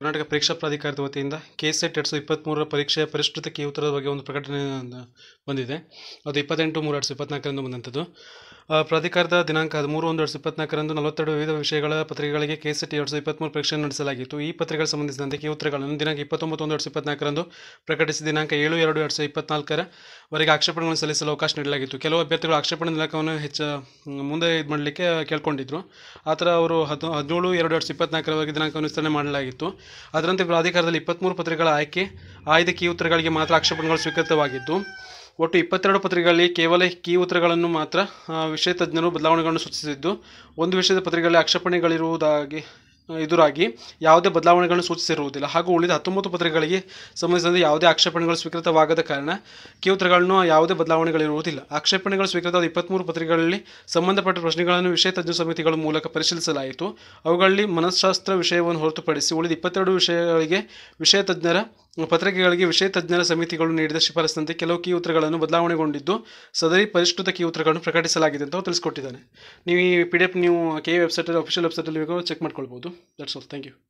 ಕರ್ನಾಟಕ ಪರೀಕ್ಷಾ ಪ್ರಾಧಿಕಾರದ ವತಿಯಿಂದ ಕೆ ಸೆಟ್ ಎರಡು ಸಾವಿರದ ಇಪ್ಪತ್ತ್ಮೂರರ ಪರೀಕ್ಷೆಯ ಪರಿಷ್ಕೃತಕ್ಕೆ ಕೇ ಉತ್ತರದ ಬಗ್ಗೆ ಒಂದು ಪ್ರಕಟಣೆ ಬಂದಿದೆ ಅದು ಇಪ್ಪತ್ತೆಂಟು ಮೂರು ಎರಡು ಸಾವಿರದ ಇಪ್ಪತ್ತ್ನಾಲ್ಕರಿಂದ ಬಂದಂಥದ್ದು ಪ್ರಾಧಿಕಾರದ ದಿನಾಂಕ ಹದಿಮೂರು ಒಂದು ಎರಡು ಇಪ್ಪತ್ನಾಲ್ಕರಂದು ನಲವತ್ತೆರಡು ವಿವಿಧ ವಿಷಯಗಳ ಪತ್ರಿಕೆಗಳಿಗೆ ಕೆ ಟಿ ಎರಡು ಸಾವಿರದ ಇಪ್ಪತ್ಮೂರು ಪರೀಕ್ಷೆ ನಡೆಸಲಾಗಿತ್ತು ಈ ಪತ್ರಿಕೆಗಳ ಸಂಬಂಧಿಸಿದಂತೆ ಕೆ ಉತ್ತರಗಳನ್ನು ದಿನಾಂಕ ಇಪ್ಪತ್ತೊಂಬತ್ತು ಒಂದು ಎರಡು ಸಾವಿರದ ಇಪ್ಪತ್ನಾಲ್ಕರಂದು ಪ್ರಕಟಿಸಿ ದಿನಾಂಕ ಏಳು ಎರಡು ಎರಡು ಸಾವಿರದ ವರೆಗೆ ಆಕ್ಷೇಪಣೆಗಳನ್ನು ಸಲ್ಲಿಸಲು ಅವಕಾಶ ನೀಡಲಾಗಿತ್ತು ಕೆಲವು ಅಭ್ಯರ್ಥಿಗಳು ಆಕ್ಷೇಪಣೆ ದಿನಾಂಕವನ್ನು ಹೆಚ್ಚು ಮುಂದೆ ಇದು ಮಾಡಲಿಕ್ಕೆ ಕೇಳ್ಕೊಂಡಿದ್ರು ಆ ಥರ ಅವರು ಹದ್ ಹದಿನೇಳು ಎರಡು ಎರಡು ಸಾವಿರದ ಇಪ್ಪತ್ನಾಲ್ಕರವರೆಗೆ ದಿನಾಂಕವನ್ನು ವಿಸ್ತರಣೆ ಮಾಡಲಾಗಿತ್ತು ಅದರಂತೆ ಪ್ರಾಧಿಕಾರದಲ್ಲಿ ಇಪ್ಪತ್ತ್ಮೂರು ಪತ್ರಿಕೆಗಳ ಆಯ್ಕೆ ಆಯ್ದ ಕೀ ಉತ್ತರಗಳಿಗೆ ಮಾತ್ರ ಆಕ್ಷೇಪಣೆಗಳು ಸ್ವೀಕೃತವಾಗಿದ್ದು ಒಟ್ಟು ಇಪ್ಪತ್ತೆರಡು ಪತ್ರಿಕೆಗಳಲ್ಲಿ ಕೇವಲ ಕೀ ಉತ್ತರಗಳನ್ನು ಮಾತ್ರ ವಿಷಯ ತಜ್ಞರು ಬದಲಾವಣೆಗಳನ್ನು ಸೂಚಿಸಿದ್ದು ಒಂದು ವಿಷಯದ ಪತ್ರಿಕೆಗಳಲ್ಲಿ ಆಕ್ಷೇಪಣೆಗಳಿರುವುದಾಗಿ ಎದುರಾಗಿ ಯಾವುದೇ ಬದಲಾವಣೆಗಳನ್ನು ಸೂಚಿಸಿರುವುದಿಲ್ಲ ಹಾಗೂ ಉಳಿದ ಹತ್ತೊಂಬತ್ತು ಪತ್ರಿಕೆಗಳಿಗೆ ಸಂಬಂಧಿಸಿದಂತೆ ಯಾವುದೇ ಆಕ್ಷೇಪಣೆಗಳು ಸ್ವೀಕೃತವಾಗದ ಕಾರಣ ಕೀ ಉತ್ತರಗಳನ್ನು ಯಾವುದೇ ಬದಲಾವಣೆಗಳಿರುವುದಿಲ್ಲ ಆಕ್ಷೇಪಣೆಗಳು ಸ್ವೀಕೃತವಾದ ಇಪ್ಪತ್ತ್ಮೂರು ಪತ್ರಿಕೆಗಳಲ್ಲಿ ಸಂಬಂಧಪಟ್ಟ ಪ್ರಶ್ನೆಗಳನ್ನು ವಿಷಯ ತಜ್ಞ ಸಮಿತಿಗಳ ಮೂಲಕ ಪರಿಶೀಲಿಸಲಾಯಿತು ಅವುಗಳಲ್ಲಿ ಮನಃಶಾಸ್ತ್ರ ವಿಷಯವನ್ನು ಹೊರತುಪಡಿಸಿ ಉಳಿದ ಇಪ್ಪತ್ತೆರಡು ವಿಷಯಗಳಿಗೆ ವಿಷಯ ತಜ್ಞರ ಪತ್ರಿಕೆಗಳಿಗೆ ವಿಷಯ ತಜ್ಞರ ಸಮಿತಿಗಳು ನೀಡಿದ ಶಿಫಾರಸಿನಂತೆ ಕೆಲವು ಕೀ ಉತ್ತರಗಳನ್ನು ಬದಲಾವಣೆಗೊಂಡಿದ್ದು ಸದರಿ ಪರಿಷ್ಕೃತ ಕೀ ಉತ್ತರಗಳನ್ನು ಪ್ರಕಟಿಸಲಾಗಿದೆ ಅಂತ ತಿಳಿಸ್ಕೊಟ್ಟಿದ್ದಾನೆ ನೀವು ಈ ಪಿ ಡಿ ಎಫ್ ನೀವು ಕೆ ವೆಬ್ಸೈಟಲ್ಲಿ ಅಫಿಷಿಯಲ್ ವೆಬ್ಸೈಟಲ್ಲಿ ಚೆಕ್ ಮಾಡ್ಕೊಳ್ಬೋದು ದಟ್ಸ್ ಆಲ್ ಥ್ಯಾಂಕ್ ಯು